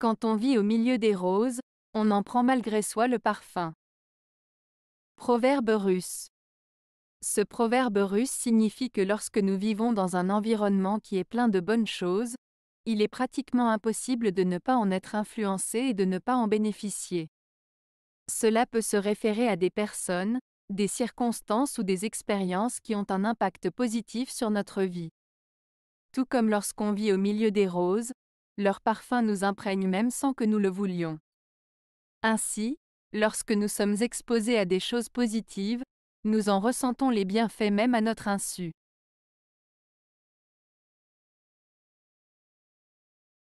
Quand on vit au milieu des roses, on en prend malgré soi le parfum. Proverbe russe. Ce proverbe russe signifie que lorsque nous vivons dans un environnement qui est plein de bonnes choses, il est pratiquement impossible de ne pas en être influencé et de ne pas en bénéficier. Cela peut se référer à des personnes, des circonstances ou des expériences qui ont un impact positif sur notre vie. Tout comme lorsqu'on vit au milieu des roses, leur parfum nous imprègne même sans que nous le voulions. Ainsi, lorsque nous sommes exposés à des choses positives, nous en ressentons les bienfaits même à notre insu.